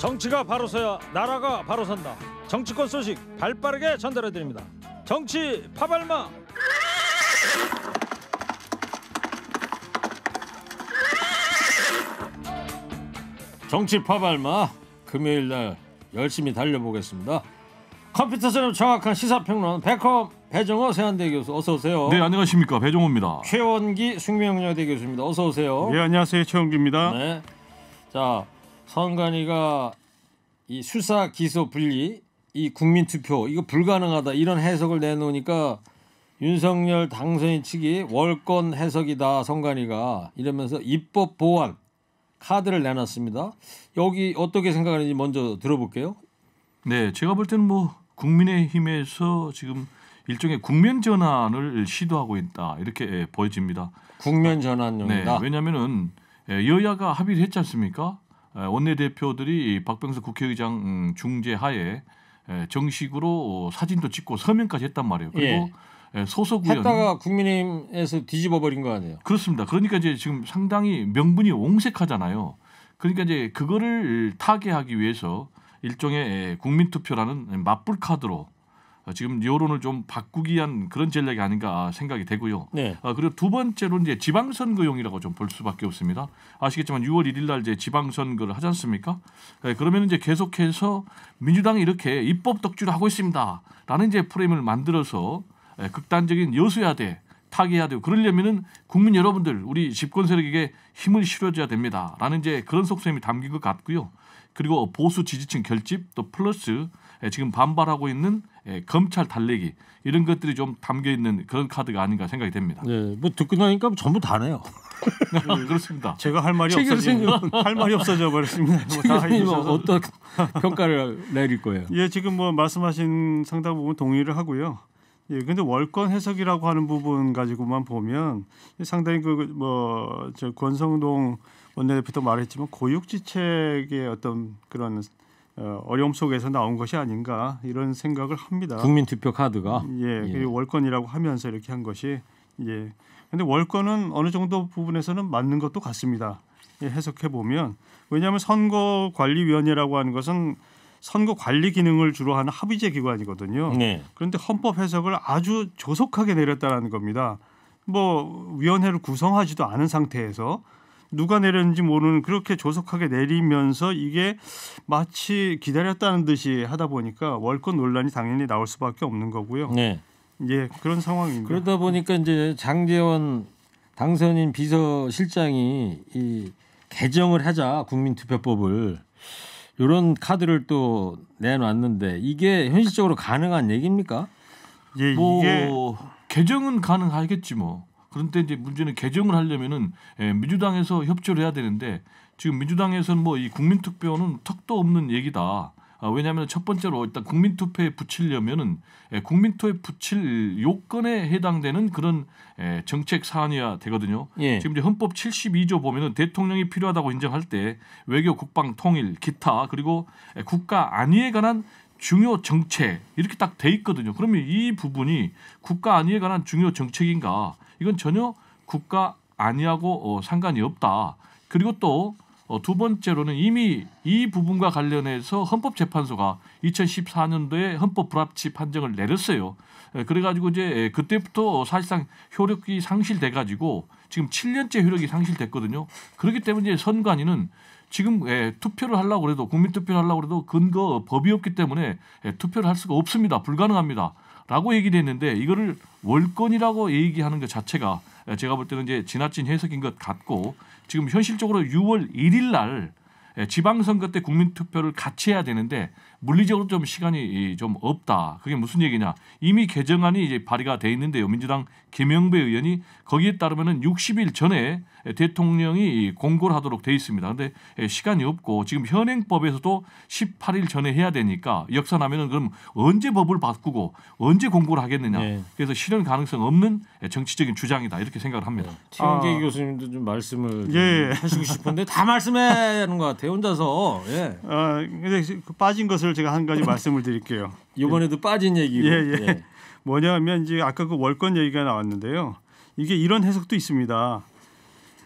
정치가 바로 서야 나라가 바로 선다. 정치권 소식 발빠르게 전달해 드립니다. 정치 파발마. 정치 파발마 금요일 날 열심히 달려보겠습니다. 컴퓨터처럼 정확한 시사평론 백컴 배정호 세한대 교수 어서 오세요. 네 안녕하십니까 배정호입니다. 최원기 숙명여대 교수입니다. 어서 오세요. 네 안녕하세요 최원기입니다. 네. 자 선관위가 이 수사 기소 분리 이 국민투표 이거 불가능하다 이런 해석을 내놓으니까 윤석열 당선인 측이 월권 해석이다 선관위가 이러면서 입법 보완 카드를 내놨습니다. 여기 어떻게 생각하는지 먼저 들어볼게요. 네, 제가 볼 때는 뭐 국민의힘에서 지금 일종의 국면 전환을 시도하고 있다 이렇게 예, 보여집니다. 국면 전환용이다. 네, 왜냐하면은 예, 여야가 합의를 했지 않습니까? 어, 원내대표들이 박병석 국회의장 음, 중재하에 정식으로 어, 사진도 찍고 서명까지 했단 말이에요. 그리고 예. 소속 의원 했다가 국민의힘에서 뒤집어버린 거 아니에요? 그렇습니다. 그러니까 이제 지금 상당히 명분이 옹색하잖아요. 그러니까 이제 그거를 타개하기 위해서 일종의 국민투표라는 음, 맞불 카드로 어, 지금 여론을 좀 바꾸기 위한 그런 전략이 아닌가 생각이 되고요. 네. 아, 그리고 두 번째로 이제 지방선거용이라고 좀 볼 수밖에 없습니다. 아시겠지만 6월 1일 날 이제 지방선거를 하지 않습니까? 네, 예, 그러면 이제 계속해서 민주당이 이렇게 입법 덕주를 하고 있습니다라는 이제 프레임을 만들어서 예, 극단적인 여수야 돼. 타개해야 되고 그러려면은 국민 여러분들 우리 집권 세력에게 힘을 실어줘야 됩니다라는 이제 그런 속셈이 담긴 것 같고요. 그리고 보수 지지층 결집 또 플러스 예, 지금 반발하고 있는 예, 검찰 달래기 이런 것들이 좀 담겨 있는 그런 카드가 아닌가 생각이 됩니다. 네, 뭐 듣고 나니까 뭐 전부 다네요. 아, 그렇습니다. 제가 할 말이 없어서 할 말이 없어져 버렸습니다. 최교수님 뭐 어떤 평가를 내릴 거예요? 예, 지금 뭐 말씀하신 상당 부분 동의를 하고요. 예, 근데 월권 해석이라고 하는 부분 가지고만 보면 상당히 그뭐 그 권성동 원내대표도 말했지만 고육지책의 어떤 그런 어, 어려움 속에서 나온 것이 아닌가 이런 생각을 합니다. 국민 투표 카드가 예, 예. 월권이라고 하면서 이렇게 한 것이 예. 근데 월권은 어느 정도 부분에서는 맞는 것도 같습니다. 예, 해석해 보면 왜냐하면 선거관리위원회라고 하는 것은 선거 관리 기능을 주로 하는 합의제 기관이거든요. 네. 그런데 헌법 해석을 아주 조속하게 내렸다라는 겁니다. 뭐 위원회를 구성하지도 않은 상태에서 누가 내렸는지 모르는 그렇게 조속하게 내리면서 이게 마치 기다렸다는 듯이 하다 보니까 월권 논란이 당연히 나올 수밖에 없는 거고요. 네. 예, 그런 상황입니다. 그러다 보니까 이제 장재원 당선인 비서실장이 이 개정을 하자 국민투표법을 이런 카드를 또 내놨는데 이게 현실적으로 가능한 얘기입니까? 예, 뭐 이게 개정은 가능하겠지 뭐. 그런데 이제 문제는 개정을 하려면은 예, 민주당에서 협조를 해야 되는데 지금 민주당에서는 뭐 이 국민투표는 턱도 없는 얘기다. 아, 왜냐하면 첫 번째로 일단 국민투표에 붙이려면은 예, 국민투표에 붙일 요건에 해당되는 그런 예, 정책 사안이야 되거든요. 예. 지금 이제 헌법 72조 보면은 대통령이 필요하다고 인정할 때 외교, 국방, 통일, 기타 그리고 예, 국가 안위에 관한 중요 정책 이렇게 딱 돼 있거든요. 그러면 이 부분이 국가 안위에 관한 중요 정책인가? 이건 전혀 국가 안위하고 어, 상관이 없다. 그리고 또 어, 두 번째로는 이미 이 부분과 관련해서 헌법재판소가 2014년도에 헌법 불합치 판정을 내렸어요. 그래가지고 이제 그때부터 사실상 효력이 상실돼가지고 지금 7년째 효력이 상실됐거든요. 그렇기 때문에 선관위는 지금 예, 투표를 하려고 그래도 국민 투표를 하려고 그래도 근거 법이 없기 때문에 예, 투표를 할 수가 없습니다. 불가능합니다. 라고 얘기를 했는데 이거를 월권이라고 얘기하는 것 자체가 예, 제가 볼 때는 이제 지나친 해석인 것 같고 지금 현실적으로 6월 1일 날 예, 지방선거 때 국민투표를 같이 해야 되는데 물리적으로 좀 시간이 좀 없다. 그게 무슨 얘기냐? 이미 개정안이 이제 발의가 돼 있는데요. 민주당 김영배 의원이 거기에 따르면은 60일 전에 예, 대통령이 공고를 하도록 돼 있습니다. 근데 예, 시간이 없고 지금 현행법에서도 18일 전에 해야 되니까 역산하면 그럼 언제 법을 바꾸고 언제 공고를 하겠느냐. 네. 그래서 실현 가능성 없는 예, 정치적인 주장이다 이렇게 생각을 합니다. 네. 최영재 아, 교수님도 좀 말씀을 예. 좀 하시고 싶은데 다 말씀하는 것 같아요. 혼자서. 예. 아, 근데 그 빠진 것을 제가 한 가지 말씀을 드릴게요. 이번에도 예. 빠진 얘기고. 예, 예. 예. 뭐냐면 이제 아까 그 월권 얘기가 나왔는데요. 이게 이런 해석도 있습니다.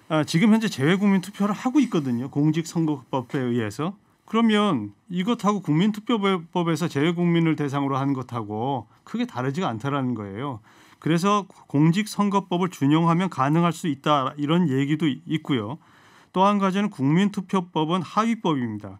아, 지금 현재 재외국민 투표를 하고 있거든요. 공직선거법에 의해서. 그러면 이것하고 국민투표법에서 재외국민을 대상으로 한 것하고 크게 다르지가 않다라는 거예요. 그래서 공직선거법을 준용하면 가능할 수 있다 이런 얘기도 있고요. 또 한 가지는 국민투표법은 하위법입니다.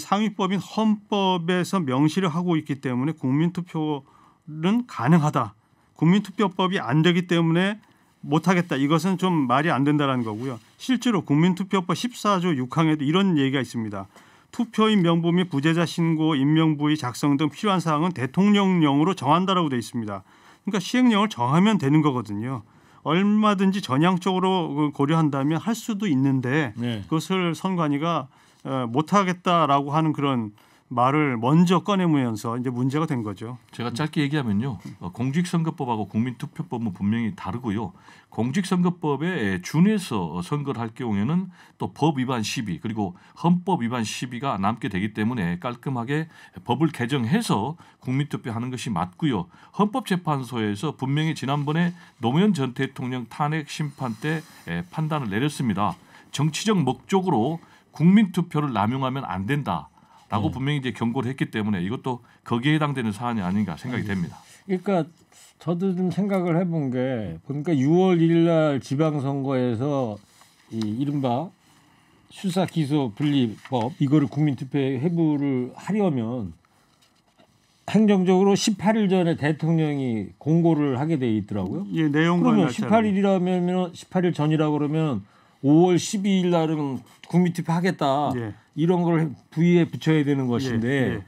상위법인 헌법에서 명시를 하고 있기 때문에 국민투표는 가능하다. 국민투표법이 안 되기 때문에 못하겠다. 이것은 좀 말이 안 된다라는 거고요. 실제로 국민투표법 14조 6항에도 이런 얘기가 있습니다. 투표인 명부 및 부재자 신고, 임명부의 작성 등 필요한 사항은 대통령령으로 정한다라고 되어 있습니다. 그러니까 시행령을 정하면 되는 거거든요. 얼마든지 전향적으로 그 고려한다면 할 수도 있는데 네. 그것을 선관위가 어, 못하겠다라고 하는 그런 말을 먼저 꺼내면서 이제 문제가 된 거죠. 제가 짧게 얘기하면요. 어, 공직선거법하고 국민투표법은 분명히 다르고요. 공직선거법에 준해서 선거를 할 경우에는 또 법 위반 시비 그리고 헌법 위반 시비가 남게 되기 때문에 깔끔하게 법을 개정해서 국민투표하는 것이 맞고요. 헌법재판소에서 분명히 지난번에 노무현 전 대통령 탄핵 심판 때 판단을 내렸습니다. 정치적 목적으로 국민투표를 남용하면 안 된다. 라고 음. 분명히 이제 경고를 했기 때문에 이것도 거기에 해당되는 사안이 아닌가 생각이 음. 됩니다. 그러니까 저도 좀 생각을 해본 게 보니까 6월 1일 날 지방선거에서 이 이른바 수사 기소 분리법 이거를 국민투표에 회부를 하려면 행정적으로 18일 전에 대통령이 공고를 하게 돼 있더라고요. 예, 내용 그러면 18일이라면 18일 전이라고 그러면 5월 12일 날은 국민투표 하겠다 예. 이런 걸 부위에 붙여야 되는 것인데 예. 예.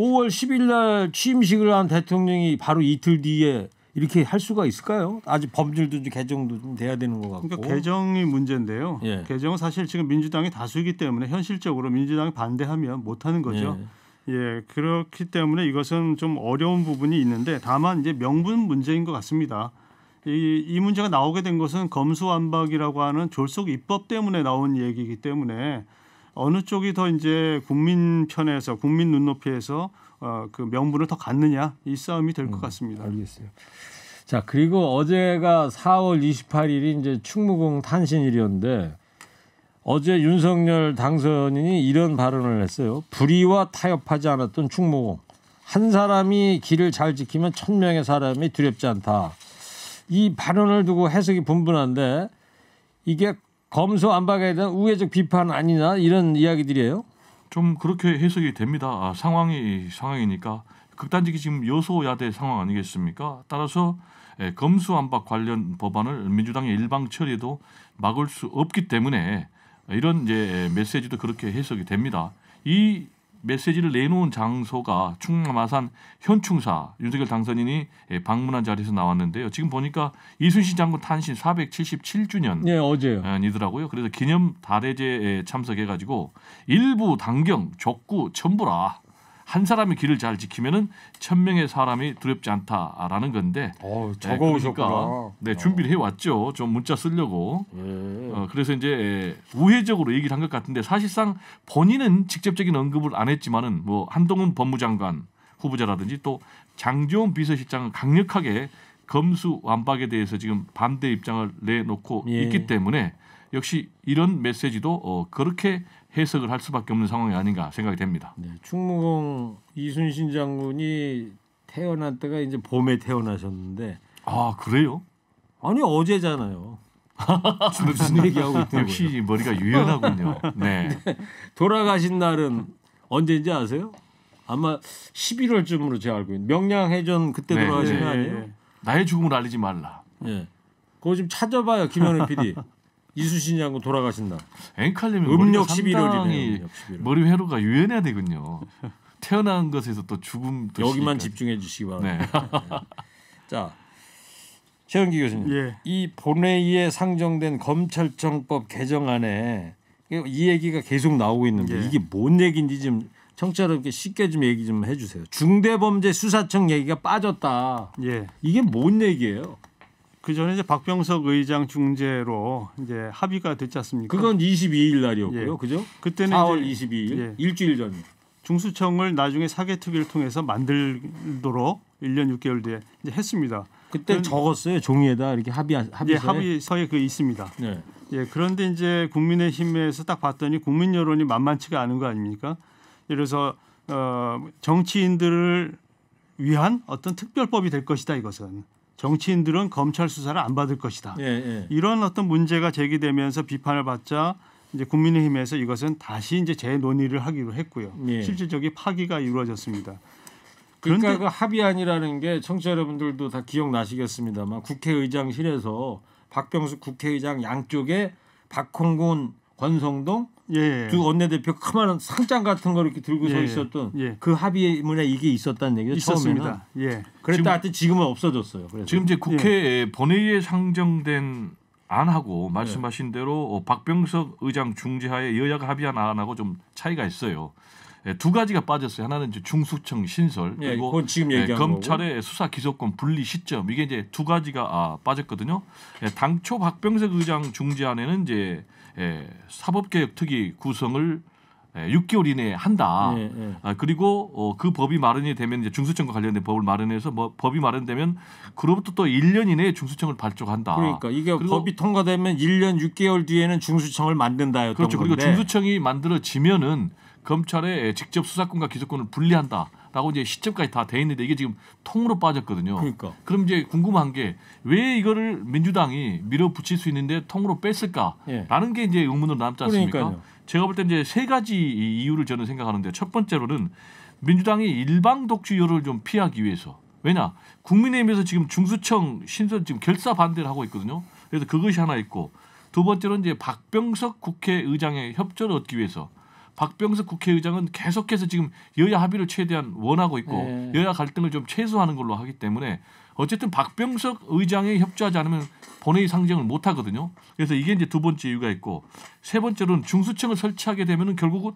5월 10일 날 취임식을 한 대통령이 바로 이틀 뒤에 이렇게 할 수가 있을까요? 아직 법률도 개정도 좀 돼야 되는 것 같고. 그러니까 개정이 문제인데요. 예. 개정은 사실 지금 민주당이 다수이기 때문에 현실적으로 민주당이 반대하면 못하는 거죠. 예. 예, 그렇기 때문에 이것은 좀 어려운 부분이 있는데 다만 이제 명분 문제인 것 같습니다. 이, 이 문제가 나오게 된 것은 검수완박이라고 하는 졸속 입법 때문에 나온 얘기이기 때문에 어느 쪽이 더 이제 국민 편에서 국민 눈높이에서 어, 그 명분을 더 갖느냐 이 싸움이 될것 음, 같습니다. 알겠어요. 자 그리고 어제가 4월 28일이 이제 충무공 탄신일이었는데 어제 윤석열 당선인이 이런 발언을 했어요. 불의와 타협하지 않았던 충무공 한 사람이 길을 잘 지키면 천 명의 사람이 두렵지 않다. 이 발언을 두고 해석이 분분한데 이게 검소 안박에 대한 우회적 비판 아니냐 이런 이야기들이에요. 좀 그렇게 해석이 됩니다. 아, 상황이 상황이니까 극단적인 지금 여소야대 상황 아니겠습니까? 따라서 예, 검수안박 관련 법안을 민주당의 일방 처리도 막을 수 없기 때문에 이런 이제 메시지도 그렇게 해석이 됩니다. 이 메시지를 내놓은 장소가 충남 아산 현충사 윤석열 당선인이 예, 방문한 자리에서 나왔는데요. 지금 보니까 이순신 장군 탄신 477주년 예, 어제이더라고요. 예, 그래서 기념 다례제에 참석해가지고 일부 당경 적구 천부라 한 사람의 길을 잘 지키면은 천 명의 사람이 두렵지 않다라는 건데. 어, 네, 적어오셨구나. 네, 그러니까 네 어. 준비를 해 왔죠. 좀 문자 쓰려고. 예. 어, 그래서 이제 예, 우회적으로 얘기를 한 것 같은데 사실상 본인은 직접적인 언급을 안 했지만은 뭐 한동훈 법무장관 후보자라든지 또 장재원 비서실장은 강력하게 검수 완박에 대해서 지금 반대 입장을 내놓고 예. 있기 때문에 역시 이런 메시지도 어, 그렇게 해석을 할 수밖에 없는 상황이 아닌가 생각이 됩니다. 네, 충무공 이순신 장군이 태어난 때가 이제 봄에 태어나셨는데 아 그래요? 아니 어제잖아요. 무슨 얘기하고 있더라고요. 역시 머리가 유연하군요. 네. 네. 돌아가신 날은 언제인지 아세요? 아마 11월쯤으로 제가 알고 있는 명량해전 그때 네, 네 돌아가신 거 네, 아니에요? 네. 나의 죽음을 알리지 말라. 예. 네. 그거 좀 찾아봐요 김현우 PD. 이수신 양은 돌아가신다. 앵칼님이 음력 1 1월이네 머리 회로가 유연해야 되군요. 태어난 것에서 또 죽음 여기만 집중해 주시기 바랍니다. 네. 네. 자 최영기 교수님, 예. 이 본회의에 상정된 검찰청법 개정안에 이 얘기가 계속 나오고 있는데 예. 이게 뭔 얘기인지 좀청자여께 쉽게 좀 얘기 좀 해주세요. 중대범죄수사청 얘기가 빠졌다. 예. 이게 뭔 얘기예요? 그 전에 이제 박병석 의장 중재로 이제 합의가 됐지 않습니까? 그건 22일 날이었고요. 예. 그죠? 그때는 4월 22일 예. 일주일 전. 중수청을 나중에 사개특위를 통해서 만들도록 1년 6개월 뒤에 했습니다. 그때 적었어요 종이에다 이렇게 합의 합의서에, 예, 합의서에 그 있습니다. 네. 예 그런데 이제 국민의힘에서 딱 봤더니 국민 여론이 만만치가 않은 거 아닙니까? 예를 들어서 어, 정치인들을 위한 어떤 특별법이 될 것이다 이것은 정치인들은 검찰 수사를 안 받을 것이다. 예, 예. 이런 어떤 문제가 제기되면서 비판을 받자 이제 국민의힘에서 이것은 다시 이제 재논의를 하기로 했고요. 예. 실질적인 파기가 이루어졌습니다. 그러니까그 합의안이라는 게 청취자 여러분들도 다 기억나시겠습니다만 국회의장실에서 박병수 국회의장 양쪽에 박홍곤 권성동 예. 두 원내대표 크만한 상장 같은 걸 이렇게 들고 예. 서 있었던 예. 그 합의문에 이게 있었다는 얘기죠. 있었습니다. 처음에는. 예. 그랬다 하여튼 지금은 없어졌어요. 그래서. 지금 이제 국회 에 예. 본회의에 상정된 안하고 예. 말씀하신 대로 어, 박병석 의장 중재하에 여야가 합의한 안하고 좀 차이가 있어요. 예, 두 가지가 빠졌어요. 하나는 이제 중수청 신설 예, 그리고 예, 지금 얘 검찰의 거고. 수사 기소권 분리 시점 이게 이제 두 가지가 아, 빠졌거든요. 예, 당초 박병석 의장 중재안에는 이제 예, 사법개혁 특위 구성을 6개월 예, 이내에 한다. 예, 예. 아, 그리고 어, 그 법이 마련이 되면 이제 중수청과 관련된 법을 마련해서 뭐 법이 마련되면 그로부터 또 1년 이내에 중수청을 발족한다. 그러니까 이게 법이 통과되면 1년 6개월 뒤에는 중수청을 만든다였던 그렇죠. 건데. 그리고 중수청이 만들어지면은 검찰에 직접 수사권과 기소권을 분리한다. 라고 이제 시점까지 다 돼 있는데 이게 지금 통으로 빠졌거든요. 그러니까. 그럼 이제 궁금한 게 왜 이거를 민주당이 밀어붙일 수 있는데 통으로 뺐을까라는 예. 게 이제 의문으로 남지 않습니까? 그러니까요. 제가 볼때 이제 세 가지 이유를 저는 생각하는데 첫 번째로는 민주당이 일방 독주율을 좀 피하기 위해서 왜냐 국민의힘에서 지금 중수청 신설 지금 결사 반대를 하고 있거든요. 그래서 그것이 하나 있고 두 번째로는 이제 박병석 국회의장의 협조를 얻기 위해서 박병석 국회의장은 계속해서 지금 여야 합의를 최대한 원하고 있고 네. 여야 갈등을 좀 최소화하는 걸로 하기 때문에 어쨌든 박병석 의장이 협조하지 않으면 본회의 상정을 못 하거든요. 그래서 이게 이제 두 번째 이유가 있고 세 번째로는 중수청을 설치하게 되면은 결국은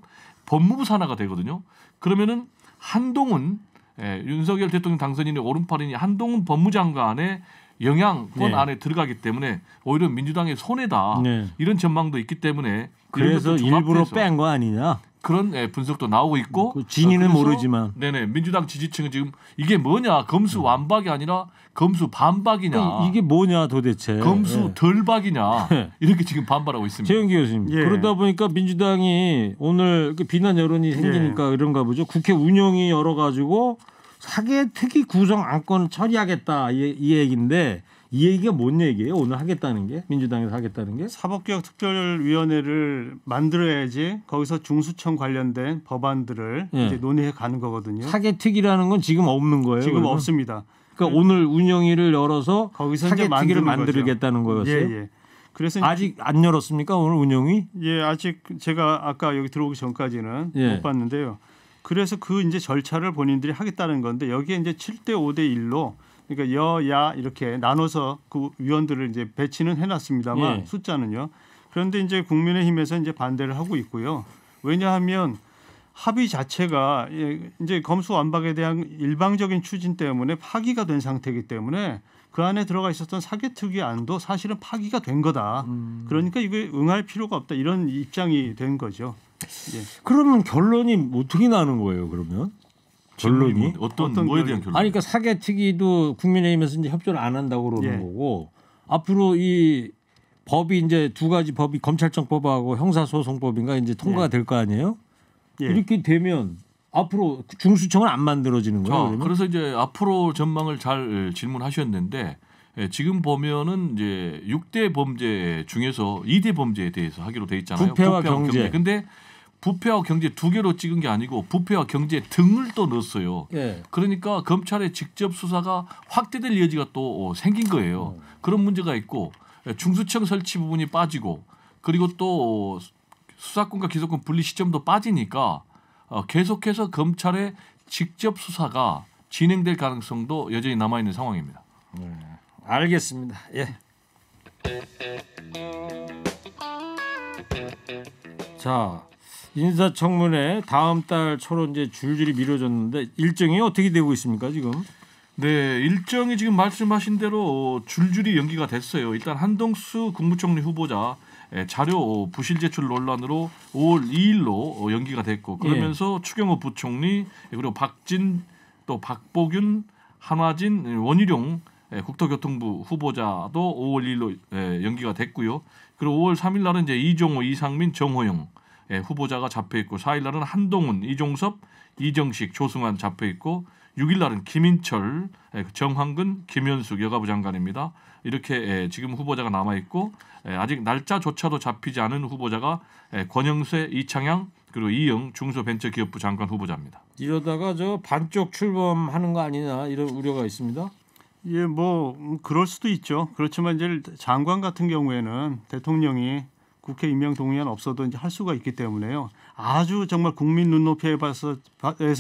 법무부 산하가 되거든요. 그러면은 한동훈 예, 윤석열 대통령 당선인의 오른팔이니 한동훈 법무장관의 영향권 네. 안에 들어가기 때문에 오히려 민주당의 손해다 네. 이런 전망도 있기 때문에 그래서 일부러 뺀 거 아니냐? 그런 예, 분석도 나오고 있고 그 진위는 모르지만 네네 민주당 지지층은 지금 이게 뭐냐 검수 완박이 아니라 검수 반박이냐 이게 뭐냐 도대체 검수 예. 덜박이냐 예. 이렇게 지금 반발하고 있습니다. 재영기 교수님 예. 그러다 보니까 민주당이 오늘 그 비난 여론이 생기니까 이런가 보죠. 국회 운영이 열어가지고 사개 특위 구성 안건을 처리하겠다 이, 이 얘기인데 이 얘기가 뭔 얘기예요? 오늘 하겠다는 게 민주당에서 하겠다는 게 사법개혁 특별위원회를 만들어야지 거기서 중수청 관련된 법안들을 네. 이제 논의해 가는 거거든요. 사개특위라는 건 지금 없는 거예요. 지금 그러면? 없습니다. 그러니까 오늘 운영위를 열어서 거기서 사개특위를 만들겠다는 거였어요. 예, 예. 그래서 아직 안 열었습니까 오늘 운영위? 예, 아직 제가 아까 여기 들어오기 전까지는 예. 못 봤는데요. 그래서 그 이제 절차를 본인들이 하겠다는 건데 여기에 이제 7대 5대 1로 그러니까 여야 이렇게 나눠서 그 위원들을 이제 배치는 해놨습니다만 예. 숫자는요. 그런데 이제 국민의힘에서 이제 반대를 하고 있고요. 왜냐하면 합의 자체가 예, 이제 검수 완박에 대한 일방적인 추진 때문에 파기가 된 상태이기 때문에 그 안에 들어가 있었던 사개특위 안도 사실은 파기가 된 거다. 음. 그러니까 이게 응할 필요가 없다 이런 입장이 된 거죠. 예. 그러면 결론이 뭐 어떻게 나는 거예요? 그러면 결론이 어떤, 어떤 뭐에 대한 결론? 아니 그러니까 사개특위도 국민의힘에서 이제 협조를 안 한다고 그러는 예. 거고 앞으로 이 법이 이제 두 가지 법이 검찰청법하고 형사소송법인가 이제 통과가 예. 될거 아니에요? 예. 이렇게 되면 앞으로 중수청은 안 만들어지는 거예요. 아, 그래서 이제 앞으로 전망을 잘 예, 질문하셨는데 예, 지금 보면은 이제 6대 범죄 중에서 2대 범죄에 대해서 하기로 돼 있잖아요. 부패와, 부패와 경제. 경제. 근데 부패와 경제 두 개로 찍은 게 아니고 부패와 경제 등을 또 넣었어요. 예. 그러니까 검찰의 직접 수사가 확대될 여지가 또 생긴 거예요. 음. 그런 문제가 있고 예, 중수청 설치 부분이 빠지고 그리고 또 수사권과 기소권 분리 시점도 빠지니까 어, 계속해서 검찰의 직접 수사가 진행될 가능성도 여전히 남아 있는 상황입니다. 음. 알겠습니다. 예. 자, 인사청문회 다음 달 초로 이제 줄줄이 미뤄졌는데 일정이 어떻게 되고 있습니까 지금? 네, 일정이 지금 말씀하신 대로 줄줄이 연기가 됐어요. 일단 한동수 국무총리 후보자 예, 자료 부실 제출 논란으로 5월 2일로 연기가 됐고 예. 그러면서 예. 추경호 부총리 예, 그리고 박진 또 박보균 한화진 원희룡 국토교통부 후보자도 5월 1일로 연기가 됐고요. 그리고 5월 3일 날은 이제 이종호, 이상민, 정호영 예, 후보자가 잡혀 있고 4일 날은 한동훈, 이종섭, 이정식, 조승환 잡혀 있고 6일 날은 김인철, 예, 정황근, 김현숙 여가부 장관입니다. 이렇게 예, 지금 후보자가 남아 있고 예, 아직 날짜조차도 잡히지 않은 후보자가 예, 권영세, 이창양 그리고 이영 중소벤처기업부 장관 후보자입니다. 이러다가 저 반쪽 출범하는 거 아니냐 이런 우려가 있습니다. 예, 뭐 음, 그럴 수도 있죠. 그렇지만 이제 장관 같은 경우에는 대통령이 국회 임명 동의안 없어도 이제 할 수가 있기 때문에요. 아주 정말 국민 눈높이에 봐서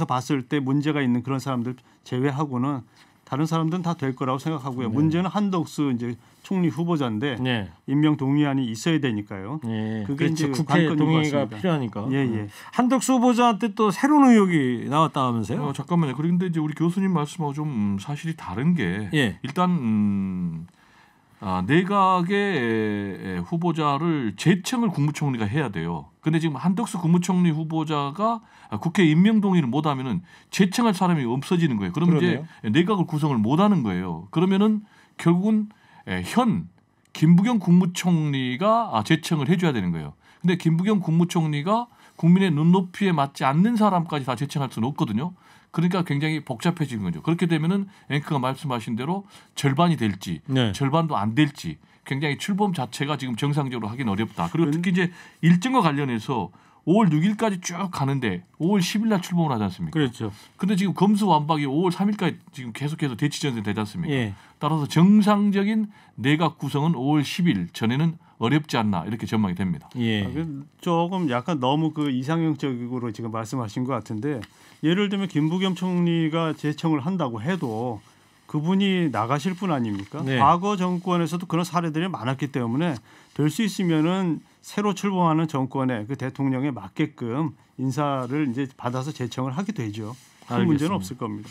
봤을 때 문제가 있는 그런 사람들 제외하고는 다른 사람들은 다 될 거라고 생각하고요. 네. 문제는 한덕수 이제 총리 후보자인데 네. 임명 동의안이 있어야 되니까요. 네. 그게 그렇죠. 이제 국회 동의가 필요하니까. 예, 예. 네. 한덕수 후보자한테 또 새로운 의혹이 나왔다면서요? 어, 잠깐만요. 그런데 이제 우리 교수님 말씀하고 좀 음, 사실이 다른 게 예. 일단 음, 아, 내각의 후보자를 재청을 국무총리가 해야 돼요. 근데 지금 한덕수 국무총리 후보자가 국회 임명 동의를 못 하면은 재청할 사람이 없어지는 거예요. 그러면 그러네요. 이제 내각을 구성을 못 하는 거예요. 그러면은 결국은 현 김부겸 국무총리가 아, 재청을 해줘야 되는 거예요. 근데 김부겸 국무총리가 국민의 눈높이에 맞지 않는 사람까지 다 재청할 수는 없거든요. 그러니까 굉장히 복잡해진 거죠. 그렇게 되면은 앵커가 말씀하신 대로 절반이 될지 네. 절반도 안 될지 굉장히 출범 자체가 지금 정상적으로 하긴 어렵다. 그리고 그 특히 이제 일정과 관련해서 5월 6일까지 쭉 가는데 5월 10일 날 출범을 하지 않습니까? 그렇죠. 근데 지금 검수완박이 5월 3일까지 지금 계속해서 대치전선 되지 않습니까? 예. 따라서 정상적인 내각 구성은 5월 10일 전에는 어렵지 않나 이렇게 전망이 됩니다. 예. 아, 그 조금 약간 너무 그 이상형적으로 지금 말씀하신 것 같은데 예를 들면 김부겸 총리가 재청을 한다고 해도 그분이 나가실 분 아닙니까? 네. 과거 정권에서도 그런 사례들이 많았기 때문에 될 수 있으면은 새로 출범하는 정권의 그 대통령에 맞게끔 인사를 이제 받아서 재청을 하게 되죠. 큰 문제는 없을 겁니다.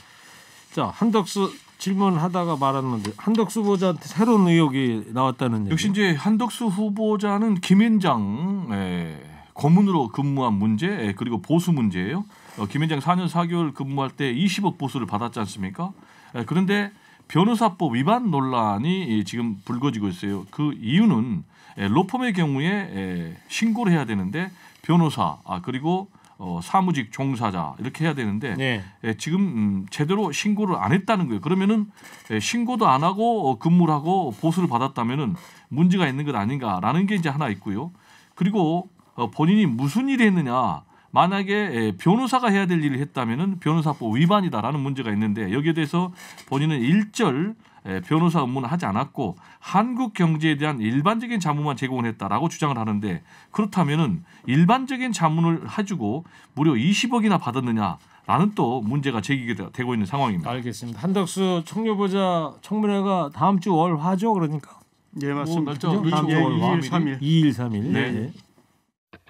자 한덕수 질문하다가 말았는데 한덕수 후보자한테 새로운 의혹이 나왔다는 얘기. 역시 이제 한덕수 후보자는 김앤장 예, 고문으로 근무한 문제 예, 그리고 보수 문제예요. 어, 김현장 4년 4개월 근무할 때 20억 보수를 받았지 않습니까? 예, 그런데 변호사법 위반 논란이 지금 불거지고 있어요. 그 이유는 예, 로펌의 경우에 예, 신고를 해야 되는데 변호사 아, 그리고 어, 사무직 종사자 이렇게 해야 되는데 네. 지금 음, 제대로 신고를 안 했다는 거예요. 그러면은 신고도 안 하고 어, 근무를 하고 보수를 받았다면은 문제가 있는 것 아닌가라는 게 이제 하나 있고요. 그리고 본인이 무슨 일을 했느냐 만약에 예, 변호사가 해야 될 일을 했다면 변호사법 위반이다라는 문제가 있는데 여기에 대해서 본인은 일절 예, 변호사 업무는 하지 않았고 한국 경제에 대한 일반적인 자문만 제공을 했다라고 주장을 하는데 그렇다면 일반적인 자문을 해주고 무려 20억이나 받았느냐라는 또 문제가 제기되고 있는 상황입니다. 알겠습니다. 한덕수 청년보자 청문회가 다음 주 월 화죠 그러니까. 예 맞습니다. 뭐, 날짜 2일 3일. 2일 3일. 네.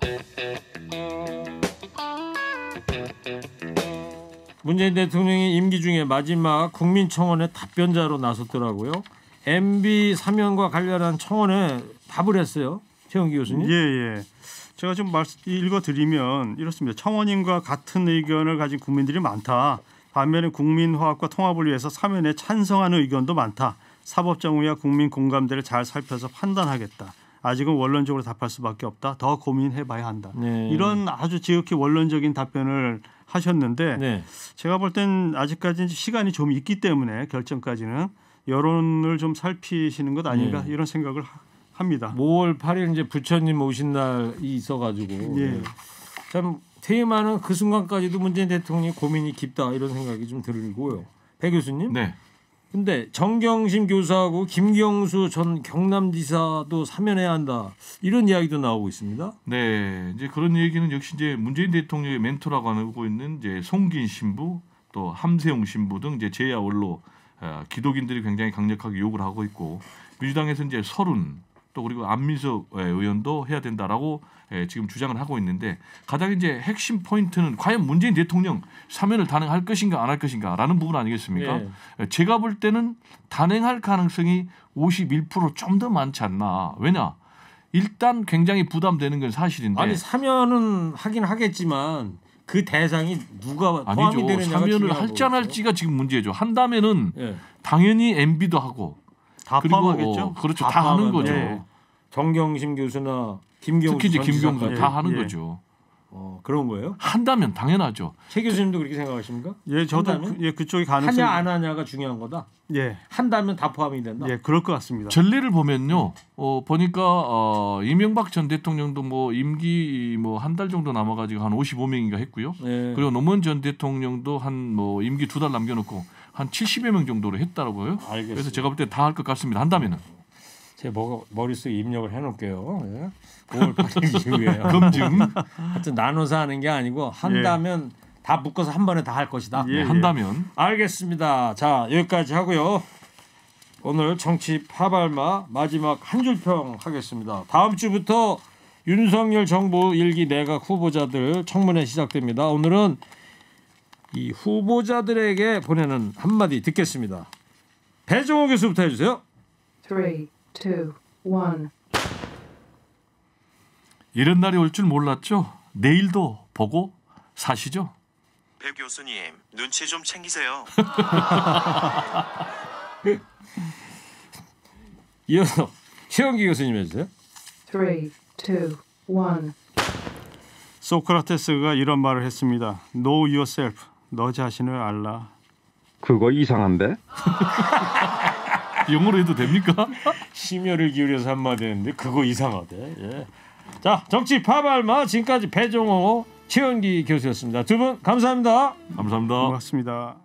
네. 문재인 대통령이 임기 중에 마지막 국민청원에 답변자로 나섰더라고요. MB 사면과 관련한 청원에 답을 했어요. 최영기 교수님. 예, 예. 제가 좀 말씀 읽어드리면 이렇습니다. 청원인과 같은 의견을 가진 국민들이 많다. 반면에 국민화합과 통합을 위해서 사면에 찬성하는 의견도 많다. 사법정의와 국민 공감대를 잘 살펴서 판단하겠다. 아직은 원론적으로 답할 수밖에 없다. 더 고민해봐야 한다. 네. 이런 아주 지극히 원론적인 답변을 하셨는데 네. 제가 볼 땐 아직까지 시간이 좀 있기 때문에 결정까지는 여론을 좀 살피시는 것 아닌가 네. 이런 생각을 합니다. 5월 8일 이제 부처님 오신 날이 있어가지고 예. 네. 참테마는그 순간까지도 문재인 대통령이 고민이 깊다 이런 생각이 좀 들고요. 배 교수님. 네. 근데 정경심 교사하고 김경수 전 경남지사도 사면해야 한다 이런 이야기도 나오고 있습니다. 네, 이제 그런 얘기는 역시 이제 문재인 대통령의 멘토라고 하고 있는 이제 송긴 신부 또함세용 신부 등 이제 제야 원로 아, 기독인들이 굉장히 강력하게 요구를 하고 있고 민주당에서 이제 서른 또 그리고 안민석 예, 의원도 해야 된다라고 예, 지금 주장을 하고 있는데 가장 이제 핵심 포인트는 과연 문재인 대통령 사면을 단행할 것인가 안 할 것인가라는 부분 아니겠습니까? 네. 제가 볼 때는 단행할 가능성이 51%좀 더 많지 않나. 왜냐? 일단 굉장히 부담되는 건 사실인데. 아니 사면은 하긴 하겠지만 그 대상이 누가 포함이 되느냐가 사면을 할지 안 할지가 지금 문제죠. 한다면은 네. 당연히 MB도 하고 다 포함하겠죠. 어, 그렇죠. 다, 다 하는 거죠. 네. 정경심 교수나 김경수 특히 김경수 다 예, 하는 예. 거죠. 어, 그런 거예요? 한다면 당연하죠. 최 교수님도 그렇게 생각하십니까? 예, 저도 그, 예 그쪽이 가능성 하냐 안 하냐가 중요한 거다. 예, 한다면 다 포함이 된다. 예, 그럴 것 같습니다. 전례를 보면요, 어 보니까 어, 이명박 전 대통령도 뭐 임기 뭐 한 달 정도 남아가지고 한 55명인가 했고요. 예. 그리고 노무현 전 대통령도 한 뭐 임기 두 달 남겨놓고 한 70여 명 정도로 했다라고 요 그래서 제가 볼 때 다 할 것 같습니다. 한다면은. 제 머릿속에 입력을 해놓을게요. 예. 5월 8일 이후에 검증. 하여튼 나눠서 하는 게 아니고 한다면 예. 다 묶어서 한 번에 다 할 것이다. 예, 한다면. 알겠습니다. 자 여기까지 하고요. 오늘 정치 파발마 마지막 한 줄 평 하겠습니다. 다음 주부터 윤석열 정부 일기 내각 후보자들 청문회 시작됩니다. 오늘은 이 후보자들에게 보내는 한마디 듣겠습니다. 배종호 교수부터 해주세요. 3, 2, 1. 이런 날이 올 줄 몰랐죠. 내일도 보고 사시죠. 배 교수님 눈치 좀 챙기세요. 이어서 최영기 교수님 해주세요. 3, 2, 1. 소크라테스가 이런 말을 했습니다. Know yourself. 너 자신을 알라. 그거 이상한데? 영어로 해도 됩니까? 심혈을 기울여서 한마디 했는데 그거 이상하대. 예. 자 정치 파발마 지금까지 배종호 최영기 교수였습니다. 두 분 감사합니다. 감사합니다. 고맙습니다.